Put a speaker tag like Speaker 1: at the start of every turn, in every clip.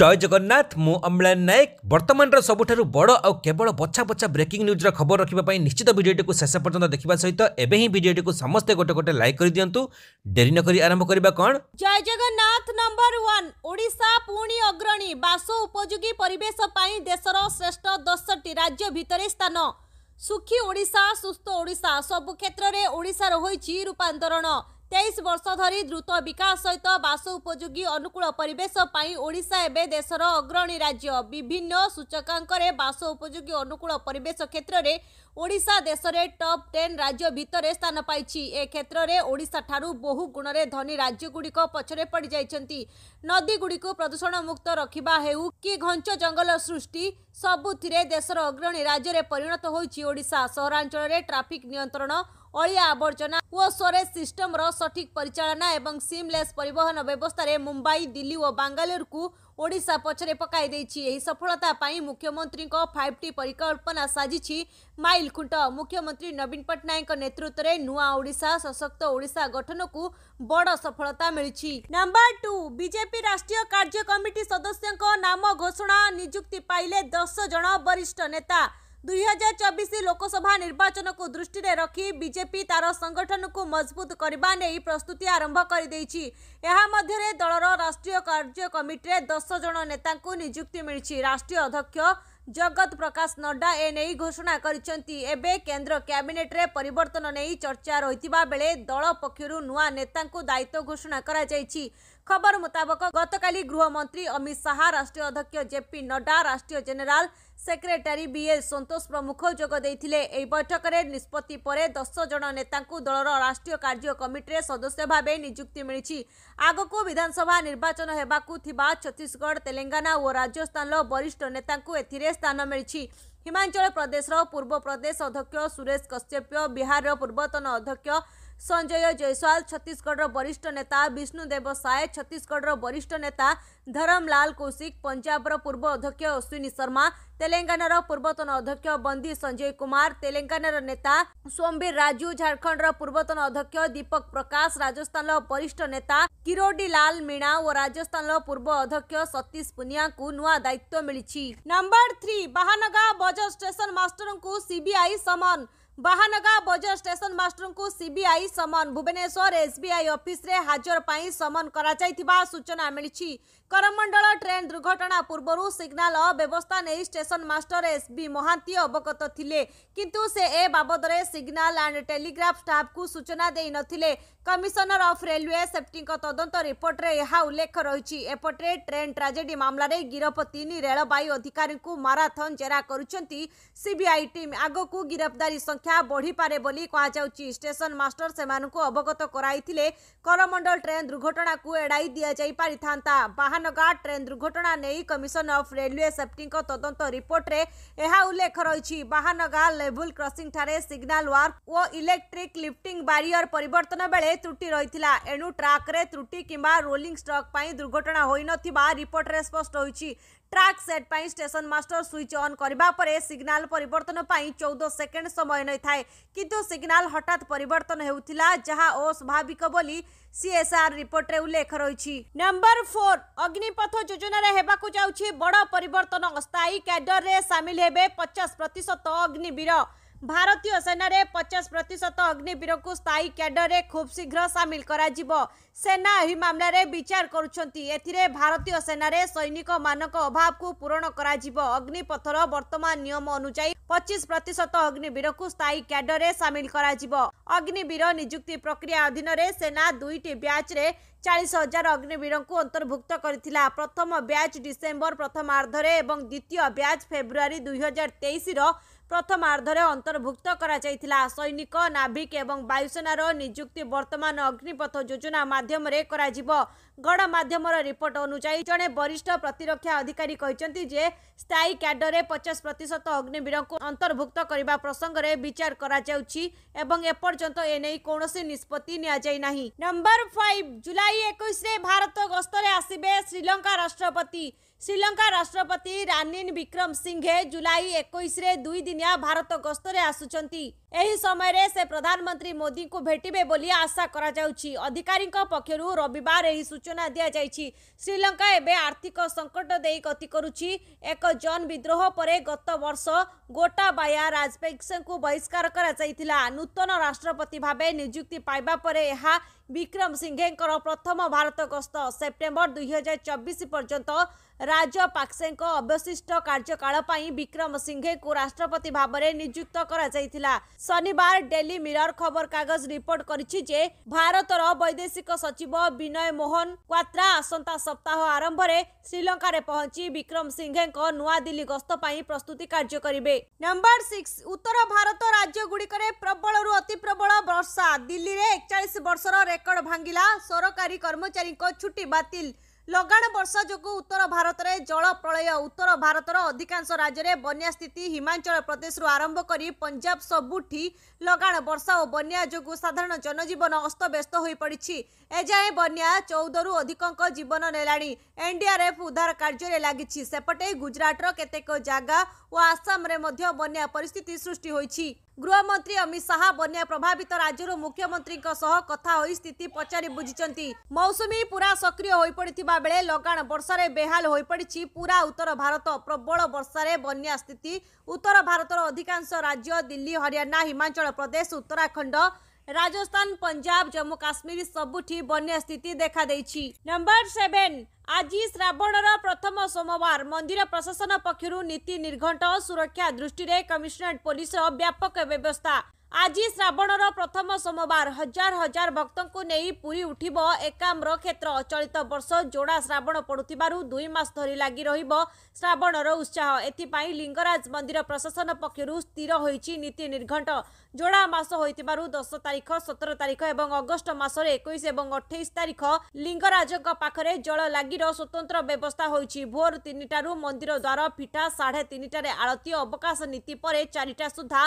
Speaker 1: জয় জগন্নাথ মু অম্লান নায়ক বর্তমানৰ সবঠৰু বড় আৰু কেৱল বচ্চা বচ্চা ব্ৰেকিং নিউজৰ খবৰ ৰখিবলৈ নিশ্চিত ভিডিওটো কো শেষৰ পৰ্যন্ত দেখিবা সহিত এবেইহি ভিডিওটো কো সম스테 গটে গটে লাইক কৰি দিয়ন্তু দেরি নকৰি আৰম্ভ কৰিব কোন জয় জগন্নাথ নম্বৰ 1 ওড়িশা পূৰণি অগ্রণী বাসো উপযোগী পৰিবেশৰ পই দেশৰ শ্রেষ্ঠ 10 টা ৰাজ্য ভিতৰতে স্থান সুখী ওড়িশা সুস্থ ওড়িশা সবক্ষেত্ৰৰে ওড়িশাৰ হৈচি ৰূপান্তৰণ ତେଇଶ ବର୍ଷ ଧରି ଦ୍ରୁତ ବିକାଶ ସହିତ ବାସ ଉପଯୋଗୀ ଅନୁକୂଳ ପରିବେଶ ପାଇଁ ଓଡ଼ିଶା ଏବେ ଦେଶର ଅଗ୍ରଣୀ ରାଜ୍ୟ ବିଭିନ୍ନ ସୂଚକାଙ୍କରେ ବାସ ଉପଯୋଗୀ ଅନୁକୂଳ ପରିବେଶ କ୍ଷେତ୍ରରେ ଓଡ଼ିଶା ଦେଶରେ ଟପ୍ ଟେନ୍ ରାଜ୍ୟ ଭିତରେ ସ୍ଥାନ ପାଇଛି ଏ କ୍ଷେତ୍ରରେ ଓଡ଼ିଶାଠାରୁ ବହୁ ଗୁଣରେ ଧନୀ ରାଜ୍ୟଗୁଡ଼ିକ ପଛରେ ପଡ଼ିଯାଇଛନ୍ତି ନଦୀଗୁଡ଼ିକୁ ପ୍ରଦୂଷଣ ମୁକ୍ତ ରଖିବା ହେଉ କି ଘଞ୍ଚ ଜଙ୍ଗଲ ସୃଷ୍ଟି ସବୁଥିରେ ଦେଶର ଅଗ୍ରଣୀ ରାଜ୍ୟରେ ପରିଣତ ହୋଇଛି ଓଡ଼ିଶା ସହରାଞ୍ଚଳରେ ଟ୍ରାଫିକ୍ ନିୟନ୍ତ୍ରଣ अडिया आवर्जना परिचालना सिमलेसन व्यवस्था मुंबई दिल्ली बाङ्गा पछेर पके सफलतान्त्री फाइभ टी परिक सा म खुन्ट मुख्यमंत्री नवीन पट्टनायक नेतृत्वले नुआ ओडा सशक्त ओडा को बड सफलता मिस नम्बर टु विजेपि राष्ट्रिय कार्यस्य नाम घोषणा नियुक्ति पाले दस जन वरिष्ठ नेता दुईहजार चबिश लोकसभा निर्वाचन को दृष्टि रखी बीजेपी तार संगठन को मजबूत करने नहीं प्रस्तुति आरंभ कर दलर राष्ट्रीय कार्य कमिटे दस जन नेता निजुक्ति मिली राष्ट्रीय अध्यक्ष जगत प्रकाश नड्डा एने घोषणा करे केन्द्र कैबिनेट पर नहीं चर्चा रही बेले दल पक्ष नेता दायित्व घोषणा कर ખબર મુતાબક ગતકાલી ગૃહમંત્રી અમિત શાહ રાષ્ટ્રીય અધ્યક્ષ જેપી નડ્ડા રાષ્ટ્રીય જେନେରାଲ સેક્રેટારી બીએલ સંતોષ પ્રમુખ ଯୋଗ ଦେଇଥିଲେ ଏହି ବୈଠକରେ ନିଷ୍ପତ୍ତି ପରେ ଦଶ ଜଣ ନେତାଙ୍କୁ ଦଳର ରାଷ୍ଟ୍ରୀୟ କାର୍ଯ୍ୟ କମିଟିରେ ସଦସ୍ୟ ଭାବେ ନିଯୁକ୍ତି ମିଳିଛି ଆଗକୁ ବିଧାନସଭା ନିର୍ବାଚନ ହେବାକୁ ଥିବା ଛତିଶଗଡ଼ ତେଲେଙ୍ଗାନା ଓ ରାଜସ୍ଥାନର ବରିଷ୍ଠ ନେତାଙ୍କୁ ଏଥିରେ ସ୍ଥାନ ମିଳିଛି ହିମାଚଳ ପ୍ରଦେଶର ପୂର୍ବ ପ୍ରଦେଶ ଅଧ୍ୟକ୍ଷ ସୁରେଶ କଶ୍ୟପ ବିହାରର ପୂର୍ବତନ ଅଧ୍ୟକ୍ଷ सञ्जय जयसवाल छशगढर वरिष्ठ नेता विष्णुदेव साय छत्तिशगढ वरिष्ठ नेता धरमलाल कौशिक पंजाब पूर्व अध्यक्ष अश्विनी शर्मा तेलेङान पूर्वतन अध्यक्ष बन्दी सञ्जय कुमार तेलेङान नेता सोमबीर राजु झारखंड पूर्वतन अध्यक्ष दीपक प्रकाश राजस्थान वरिष्ठ नेता लाल मीणा ओ राजस्थान पूर्व अध्यक्ष सतीश पुनिया दायित्व मिलिस नम्बर थ्री स्टेशन मास्टर को CBI summon Bahanaga Bazar station ମାଷ୍ଟରଙ୍କୁ CBI ସମନ ଭୁବନେଶ୍ୱର ଏସ୍ବିଆଇ ଅଫିସରେ ହାଜର ପାଇଁ ସମନ କରାଯାଇଥିବା ସୂଚନା ମିଳିଛି କରମଣ୍ଡଳ ଟ୍ରେନ୍ ଦୁର୍ଘଟଣା ପୂର୍ବରୁ ସିଗ୍ନାଲ ବ୍ୟବସ୍ଥା ନେଇ ଷ୍ଟେସନ ମାଷ୍ଟର ଏସ୍ବି ମହାନ୍ତି ଅବଗତ ଥିଲେ କିନ୍ତୁ ସେ ଏ ବାବଦରେ ସିଗ୍ନାଲ ଆଣ୍ଡ ଟେଲିଗ୍ରାଫ ଷ୍ଟାଫ୍କୁ ସୂଚନା ଦେଇନଥିଲେ କମିଶନର ଅଫ୍ ରେଲୱେ ସେଫ୍ଟିଙ୍କ ତଦନ୍ତ ରିପୋର୍ଟରେ ଏହା ଉଲ୍ଲେଖ ରହିଛି ଏପଟେ ଟ୍ରେନ୍ ଟ୍ରାଜେଡି ମାମଲାରେ ଗିରଫ ତିନି ରେଳବାଇ ଅଧିକାରୀଙ୍କୁ ମାରାଥନ୍ ଜେରା କରୁଛନ୍ତି ସିବିଆଇ ଟିମ୍ ଆଗକୁ ଗିରଫଦାରୀ ସଂଖ୍ୟା ସୁରକ୍ଷା ବଢ଼ିପାରେ ବୋଲି କୁହାଯାଉଛି ଷ୍ଟେସନ ମାଷ୍ଟର ସେମାନଙ୍କୁ ଅବଗତ କରାଇଥିଲେ କରମଣ୍ଡଳ ଟ୍ରେନ୍ ଦୁର୍ଘଟଣାକୁ ଏଡ଼ାଇ ଦିଆଯାଇପାରିଥାନ୍ତା ବାହାନଗାଡ଼ ଟ୍ରେନ୍ ଦୁର୍ଘଟଣା ନେଇ କମିଶନ ଅଫ୍ ରେଲୱେ ସେଫ୍ଟିଙ୍କ ତଦନ୍ତ ରିପୋର୍ଟରେ ଏହା ଉଲ୍ଲେଖ ରହିଛି ବାହାନଗା ଲେବୁଲ୍ କ୍ରସିଂଠାରେ ସିଗ୍ନାଲ ୱାର୍କ ଓ ଇଲେକ୍ଟ୍ରିକ୍ ଲିଫ୍ଟିଂ ବାରିୟର ପରିବର୍ତ୍ତନ ବେଳେ ତ୍ରୁଟି ରହିଥିଲା ଏଣୁ ଟ୍ରାକ୍ରେ ତ୍ରୁଟି କିମ୍ବା ରୋଲିଂ ଷ୍ଟକ୍ ପାଇଁ ଦୁର୍ଘଟଣା ହୋଇନଥିବା ରିପୋର୍ଟରେ ସ୍ପଷ୍ଟ ହୋଇଛି सेट स्टेशन मास्टर अन करबा परे अन् सिगनाल पर्तनै 14 सेकेंड समय नै परिवर्तन सिगनाल जहा ओ अस्वाभाविक बोली सीएसआर रिपोर्ट उल्लेख नंबर हेबा को जाउछि बड परिवर्तन अस्थायी क्याडरे सामलि पचास प्रतिशत अग्निवीर ଭାରତୀୟ ସେନାରେ ପଚାଶ ପ୍ରତିଶତ ଅଗ୍ନିବୀରକୁ ସ୍ଥାୟୀ କ୍ୟାଡରରେ ଖୁବ୍ ଶୀଘ୍ର ସାମିଲ କରାଯିବ ସେନା ଏହି ମାମଲାରେ ବିଚାର କରୁଛନ୍ତି ଏଥିରେ ଭାରତୀୟ ସେନାରେ ସୈନିକମାନଙ୍କ ଅଭାବକୁ ପୂରଣ କରାଯିବ ଅଗ୍ନିପଥର ବର୍ତ୍ତମାନ ନିୟମ ଅନୁଯାୟୀ ପଚିଶ ପ୍ରତିଶତ ଅଗ୍ନିବୀରକୁ ସ୍ଥାୟୀ କ୍ୟାଡରରେ ସାମିଲ କରାଯିବ ଅଗ୍ନିବୀର ନିଯୁକ୍ତି ପ୍ରକ୍ରିୟା ଅଧୀନରେ ସେନା ଦୁଇଟି ବ୍ୟାଚ୍ରେ ଚାଳିଶ ହଜାର ଅଗ୍ନିବୀରଙ୍କୁ ଅନ୍ତର୍ଭୁକ୍ତ କରିଥିଲା ପ୍ରଥମ ବ୍ୟାଚ୍ ଡିସେମ୍ବର ପ୍ରଥମାର୍ଦ୍ଧରେ ଏବଂ ଦ୍ୱିତୀୟ ବ୍ୟାଚ୍ ଫେବୃଆରୀ ଦୁଇହଜାର ତେଇଶର ପ୍ରଥମାର୍ଦ୍ଧରେ ଅନ୍ତର୍ଭୁକ୍ତ କରାଯାଇଥିଲା ସୈନିକ ନାଭିକ ଏବଂ ବାୟୁସେନାର ନିଯୁକ୍ତି ବର୍ତ୍ତମାନ ଅଗ୍ନିପଥ ଯୋଜନା ମାଧ୍ୟମରେ କରାଯିବ ଗଣମାଧ୍ୟମର ରିପୋର୍ଟ ଅନୁଯାୟୀ ଜଣେ ବରିଷ୍ଠ ପ୍ରତିରକ୍ଷା ଅଧିକାରୀ କହିଛନ୍ତି ଯେ ସ୍ଥାୟୀ କ୍ୟାଡରରେ ପଚାଶ ପ୍ରତିଶତ ଅଗ୍ନିବୀରଙ୍କୁ ଅନ୍ତର୍ଭୁକ୍ତ କରିବା ପ୍ରସଙ୍ଗରେ ବିଚାର କରାଯାଉଛି ଏବଂ ଏପର୍ଯ୍ୟନ୍ତ ଏ ନେଇ କୌଣସି ନିଷ୍ପତ୍ତି ନିଆଯାଇ ନାହିଁ ନମ୍ବର ଫାଇଭ ଜୁଲାଇ ଏକୋଇଶରେ ଭାରତ ଗସ୍ତରେ ଆସିବେ ଶ୍ରୀଲଙ୍କା ରାଷ୍ଟ୍ରପତି ଶ୍ରୀଲଙ୍କା ରାଷ୍ଟ୍ରପତି ରାନିନ୍ ବିକ୍ରମ ସିଂହେ ଜୁଲାଇ ଏକୋଇଶରେ ଦୁଇଦିନିଆ ଭାରତ ଗସ୍ତରେ ଆସୁଛନ୍ତି एही समय रे से प्रधानमंत्री मोदी को भेटिबे बोली आशा करा अधिकारी पखरु रविवार एही सूचना दिया श्रीलंका एबे आर्थिक संकट देई गति करूची एक जन विद्रोह परे गत वर्ष गोटाबाया को बहिष्कार करा नूतन राष्ट्रपति परे नियुक्तिपर विक्रम बिक्रम को प्रथम भारत गस्त सप्टेम्बर दुई हजार चबिस पर्यन्त राजाक्से अवशिष्ट कार्यकाल बिक्रम को राष्ट्रपति भाबरे नियुक्त करा गराइला ଶନିବାର ଡେଲି ମିରର ଖବରକାଗଜ ରିପୋର୍ଟ କରିଛି ଯେ ଭାରତର ବୈଦେଶିକ ସଚିବ ବିନୟ ମୋହନ କ୍ୱାତ୍ରା ଆସନ୍ତା ସପ୍ତାହ ଆରମ୍ଭରେ ଶ୍ରୀଲଙ୍କାରେ ପହଞ୍ଚି ବିକ୍ରମ ସିଂଘେଙ୍କ ନୂଆଦିଲ୍ଲୀ ଗସ୍ତ ପାଇଁ ପ୍ରସ୍ତୁତି କାର୍ଯ୍ୟ କରିବେ ନମ୍ବର ସିକ୍ସ ଉତ୍ତର ଭାରତ ରାଜ୍ୟଗୁଡ଼ିକରେ ପ୍ରବଳରୁ ଅତି ପ୍ରବଳ ବର୍ଷା ଦିଲ୍ଲୀରେ ଏକଚାଳିଶ ବର୍ଷର ରେକର୍ଡ ଭାଙ୍ଗିଲା ସରକାରୀ କର୍ମଚାରୀଙ୍କ ଛୁଟି ବାତିଲ ଲଗାଣ ବର୍ଷା ଯୋଗୁଁ ଉତ୍ତର ଭାରତରେ ଜଳ ପ୍ରଳୟ ଉତ୍ତର ଭାରତର ଅଧିକାଂଶ ରାଜ୍ୟରେ ବନ୍ୟା ସ୍ଥିତି ହିମାଚଳ ପ୍ରଦେଶରୁ ଆରମ୍ଭ କରି ପଞ୍ଜାବ ସବୁଠି ଲଗାଣ ବର୍ଷା ଓ ବନ୍ୟା ଯୋଗୁଁ ସାଧାରଣ ଜନଜୀବନ ଅସ୍ତବ୍ୟସ୍ତ ହୋଇପଡ଼ିଛି ଏଯାଏଁ ବନ୍ୟା ଚଉଦରୁ ଅଧିକଙ୍କ ଜୀବନ ନେଲାଣି ଏନ୍ଡିଆର୍ଏଫ୍ ଉଦ୍ଧାର କାର୍ଯ୍ୟରେ ଲାଗିଛି ସେପଟେ ଗୁଜରାଟର କେତେକ ଜାଗା ଓ ଆସାମରେ ମଧ୍ୟ ବନ୍ୟା ପରିସ୍ଥିତି ସୃଷ୍ଟି ହୋଇଛି ଗୃହମନ୍ତ୍ରୀ ଅମିତ ଶାହା ବନ୍ୟା ପ୍ରଭାବିତ ରାଜ୍ୟରୁ ମୁଖ୍ୟମନ୍ତ୍ରୀଙ୍କ ସହ କଥା ହୋଇ ସ୍ଥିତି ପଚାରି ବୁଝିଛନ୍ତି ମୌସୁମୀ ପୁରା ସକ୍ରିୟ ହୋଇପଡ଼ିଥିବା ବେଳେ ଲଗାଣ ବର୍ଷାରେ ବେହାଲ ହୋଇପଡ଼ିଛି ପୁରା ଉତ୍ତର ଭାରତ ପ୍ରବଳ ବର୍ଷାରେ ବନ୍ୟା ସ୍ଥିତି ଉତ୍ତର ଭାରତର ଅଧିକାଂଶ ରାଜ୍ୟ ଦିଲ୍ଲୀ ହରିୟାଣା ହିମାଚଳ ପ୍ରଦେଶ ଉତ୍ତରାଖଣ୍ଡ पंजाब जम्मू काश्मीर सबुठी बन्या स्थिति देखादे नम्बर सेभेन आज श्रावण र प्रथम सोमवार मन्दिर प्रशासन निर्घंट सुरक्षा दृष्टिले कमिसनरेट पोलिस व्यापक व्यवस्था ଆଜି ଶ୍ରାବଣର ପ୍ରଥମ ସୋମବାର ହଜାର ହଜାର ଭକ୍ତଙ୍କୁ ନେଇ ପୁରୀ ଉଠିବ ଏକାମ୍ର କ୍ଷେତ୍ର ଚଳିତ ବର୍ଷ ଯୋଡ଼ା ଶ୍ରାବଣ ପଡ଼ୁଥିବାରୁ ଦୁଇ ମାସ ଧରି ଲାଗି ରହିବ ଶ୍ରାବଣର ଉତ୍ସାହ ଏଥିପାଇଁ ଲିଙ୍ଗରାଜ ମନ୍ଦିର ପ୍ରଶାସନ ପକ୍ଷରୁ ସ୍ଥିର ହୋଇଛି ନୀତି ନିର୍ଘଣ୍ଟ ଯୋଡ଼ା ମାସ ହୋଇଥିବାରୁ ଦଶ ତାରିଖ ସତର ତାରିଖ ଏବଂ ଅଗଷ୍ଟ ମାସରେ ଏକୋଇଶ ଏବଂ ଅଠେଇଶ ତାରିଖ ଲିଙ୍ଗରାଜଙ୍କ ପାଖରେ ଜଳ ଲାଗିର ସ୍ୱତନ୍ତ୍ର ବ୍ୟବସ୍ଥା ହୋଇଛି ଭୋର ତିନିଟାରୁ ମନ୍ଦିର ଦ୍ୱାର ଫିଟା ସାଢ଼େ ତିନିଟାରେ ଆଳତୀ ଅବକାଶ ନୀତି ପରେ ଚାରିଟା ସୁଦ୍ଧା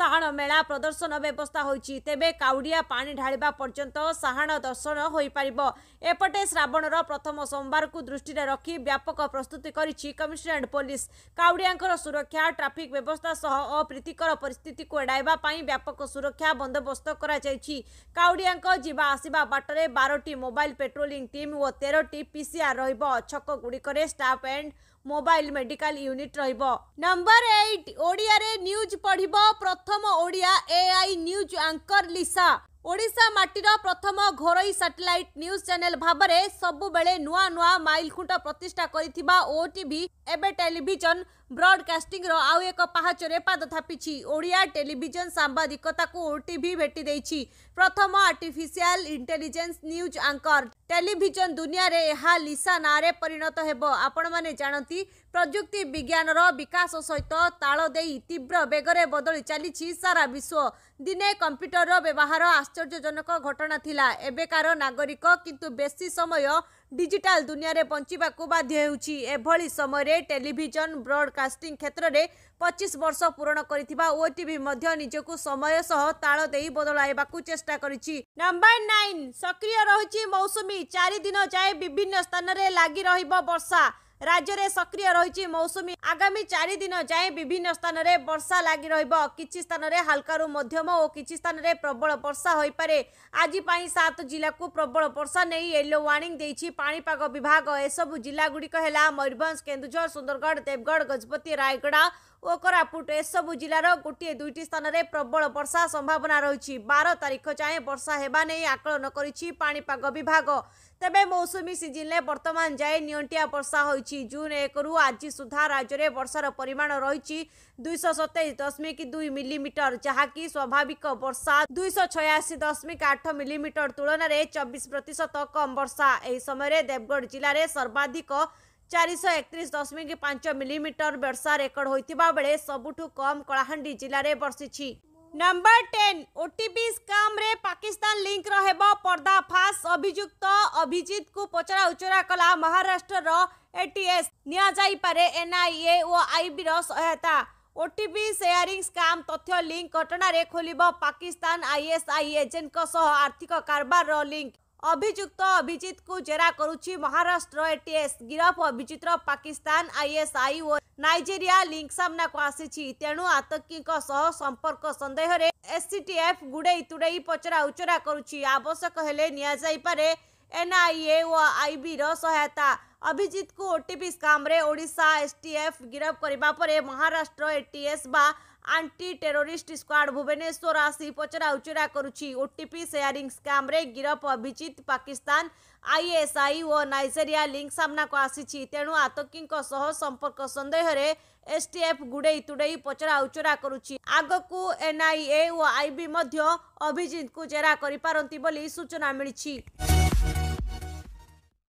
Speaker 1: ସାହାଣ ମେଳା ପ୍ରଦର୍ଶନ ଦର୍ଶନ ବ୍ୟବସ୍ଥା ହୋଇଛି ତେବେ କାଉଡ଼ିଆ ପାଣି ଢାଳିବା ପର୍ଯ୍ୟନ୍ତ ସାହାଣ ଦର୍ଶନ ହୋଇପାରିବ ଏପଟେ ଶ୍ରାବଣର ପ୍ରଥମ ସୋମବାରକୁ ଦୃଷ୍ଟିରେ ରଖି ବ୍ୟାପକ ପ୍ରସ୍ତୁତି କରିଛି କମିଶନରେଟ୍ ପୋଲିସ କାଉଡ଼ିଆଙ୍କର ସୁରକ୍ଷା ଟ୍ରାଫିକ୍ ବ୍ୟବସ୍ଥା ସହ ଅପ୍ରୀତିକର ପରିସ୍ଥିତିକୁ ଏଡ଼ାଇବା ପାଇଁ ବ୍ୟାପକ ସୁରକ୍ଷା ବନ୍ଦୋବସ୍ତ କରାଯାଇଛି କାଉଡ଼ିଆଙ୍କ ଯିବା ଆସିବା ବାଟରେ ବାରଟି ମୋବାଇଲ ପେଟ୍ରୋଲିଂ ଟିମ୍ ଓ ତେରଟି ପିସିଆର୍ ରହିବ ଛକ ଗୁଡ଼ିକରେ staff and mobile medical unit ରହିବ ନମ୍ବର ଏଇଟ ଓଡ଼ିଆରେ ନ୍ୟୁଜ୍ ପଢ଼ିବ ପ୍ରଥମ ଓଡ଼ିଆ ଏ AI news anchor Lisa Odisha ମାଟିର ପ୍ରଥମ ଘରୋଇ ସାଟେଲାଇଟ୍ ନ୍ୟୁଜ୍ ଚ୍ୟାନେଲ୍ ଭାବରେ ସବୁବେଳେ ନୂଆ ନୂଆ ମାଇଲଖୁଣ୍ଟ ପ୍ରତିଷ୍ଠା କରିଥିବା ଓଟିଭି ଏବେ ଟେଲିଭିଜନ ବ୍ରଡକାଷ୍ଟିଂର ଆଉ ଏକ ପାହାଚରେ ପାଦ ଥାପିଛି ଓଡ଼ିଆ ଟେଲିଭିଜନ ସାମ୍ବାଦିକତାକୁ ଓଟିଭି ଭେଟି ଦେଇଛି ପ୍ରଥମ artificial intelligence news anchor television ଦୁନିଆରେ ଏହା ଲିସା ନାଁରେ ପରିଣତ ହେବ ଆପଣମାନେ ଜାଣନ୍ତି ପ୍ରଯୁକ୍ତି ବିଜ୍ଞାନର ବିକାଶ ସହିତ ତାଳ ଦେଇ ତୀବ୍ର ବେଗରେ ବଦଳି ଚାଲିଛି ସାରା ବିଶ୍ୱ ଦିନେ କମ୍ପ୍ୟୁଟରର ବ୍ୟବହାର ଆଶ୍ଚର୍ଯ୍ୟଜନକ ଘଟଣା ଥିଲା ଏବେକାର ନାଗରିକ କିନ୍ତୁ ବେଶୀ ସମୟ ଡିଜିଟାଲ ଦୁନିଆରେ ବଞ୍ଚିବାକୁ ବାଧ୍ୟ ହେଉଛି ଏଭଳି ସମୟରେ ଟେଲିଭିଜନ ବ୍ରଡ଼କାଷ୍ଟିଂ କ୍ଷେତ୍ରରେ ପଚିଶ ବର୍ଷ ପୂରଣ କରିଥିବା ଓଟିଭି ମଧ୍ୟ ନିଜକୁ ସମୟ ସହ ତାଳ ଦେଇ ବଦଳାଇବାକୁ ଚେଷ୍ଟା କରିଛି ନମ୍ବର ନାଇନ୍ ସକ୍ରିୟ ରହିଛି ମୌସୁମୀ ଚାରି ଯାଏ ବିଭିନ୍ନ ସ୍ଥାନରେ ଲାଗି ରହିବ ବର୍ଷା ରାଜ୍ୟରେ ସକ୍ରିୟ ରହିଛି ମୌସୁମୀ ଆଗାମୀ ଚାରି ଦିନ ଯାଏଁ ବିଭିନ୍ନ ସ୍ଥାନରେ ବର୍ଷା ଲାଗି ରହିବ କିଛି ସ୍ଥାନରେ ହାଲକାରୁ ମଧ୍ୟମ ଓ କିଛି ସ୍ଥାନରେ ପ୍ରବଳ ବର୍ଷା ହୋଇପାରେ ଆଜି ପାଇଁ ସାତ ଜିଲ୍ଲାକୁ ପ୍ରବଳ ବର୍ଷା ନେଇ ୟେଲୋ ୱାର୍ଣ୍ଣିଂ ଦେଇଛି ପାଣିପାଗ ବିଭାଗ ଏସବୁ ଜିଲ୍ଲାଗୁଡ଼ିକ ହେଲା ମୟୂରଭଞ୍ଜ କେନ୍ଦୁଝର ସୁନ୍ଦରଗଡ଼ ଦେବଗଡ଼ ଗଜପତି ରାୟଗଡ଼ା ओ करापुट एसबु जोटे स्थान स्थानले प्रबल वर्षा सम्भावना रहेछ बार तारिख जाएँ वर्षा आकलन गरि विभाग सीजन सिजिन बर्तमान जाए निया बर्षा हुन्छ जून एक रु आज सुधा राज्यले बर्षार परिमाण रहि दुईश सतैस दशमिक दुई मिलिमिटर जहाँकि स्वाभाविक वर्षा दुई सय छया दशमिक आठ मिलिमिटर तुलनार चबिस प्रतिशत कम वर्षा समयले देवगढ सर्वाधिक ଚାରିଶହ ଏକତିରିଶ ଦଶମିକ ପାଞ୍ଚ ମିଲିମିଟର ବର୍ଷା ରେକର୍ଡ ହୋଇଥିବା ବେଳେ ସବୁଠୁ କମ୍ କଳାହାଣ୍ଡି ଜିଲ୍ଲାରେ ବର୍ଷିଛି ନମ୍ବର ଟେନ୍ ଓଟିଭି ସ୍କାମ୍ରେ ପାକିସ୍ତାନ ଲିଙ୍କର ହେବ ପର୍ଦ୍ଦାଫାଶ ଅଭିଯୁକ୍ତ ଅଭିଜିତଙ୍କୁ ପଚରା ଉଚରା କଲା ମହାରାଷ୍ଟ୍ରର ଏଟିଏସ୍ ନିଆଯାଇପାରେ ଏନ୍ଆଇଏ ଓ ଆଇବିର ସହାୟତା ଓଟିଭି ସେୟାରିଂ ସ୍କାମ୍ ତଥ୍ୟ ଲିଙ୍କ ଘଟଣାରେ ଖୋଲିବ ପାକିସ୍ତାନ ଆଇଏସ୍ଆଇ ଏଜେଣ୍ଟଙ୍କ ସହ ଆର୍ଥିକ କାରବାରର ଲିଙ୍କ অভিযুক্ত অভিজিৎক জেরা করুচি মহারাষ্ট্র আরটিএস গিরাফ অভিজিৎত্র পাকিস্তান আইএসআই ও নাইজেরিয়া লিংকসামনা করসি চি তেণু আতকিকক সহ সম্পর্ক সন্দেহরে এসসিটিএফ গুడేই টুడే পচরাউচরা করুচি আবশ্যক হেলে নিয়া যাই পারে এনআইএ ও আইবি র সহায়তা অভিজিৎক ওটিপি স্ক্যামরে ওড়িশা এসটিএফ গিরাফ করিবা পরে মহারাষ্ট্র আরটিএস বা ଆଣ୍ଟି ଟେରୋରିଷ୍ଟ ସ୍କ୍ୱାଡ୍ ଭୁବନେଶ୍ୱର ଆସି ପଚରାଉଚରା କରୁଛି ଓଟିପି ସେୟାରିଂ ସ୍କାମ୍ରେ ଗିରଫ ଅଭିଜିତ ପାକିସ୍ତାନ ଆଇଏସ୍ଆଇ ଓ ନାଇଜେରିଆ ଲିଙ୍କ ସାମ୍ନାକୁ ଆସିଛି ତେଣୁ ଆତଙ୍କୀଙ୍କ ସହ ସମ୍ପର୍କ ସନ୍ଦେହରେ ଏସ୍ଟିଏଫ୍ ଗୁଡ଼େଇ ତୁଡ଼େଇ ପଚରାଉଚରା କରୁଛି ଆଗକୁ ଏନ୍ଆଇଏ ଓ ଆଇବି ମଧ୍ୟ ଅଭିଜିତଙ୍କୁ ଜେରା କରିପାରନ୍ତି ବୋଲି ସୂଚନା ମିଳିଛି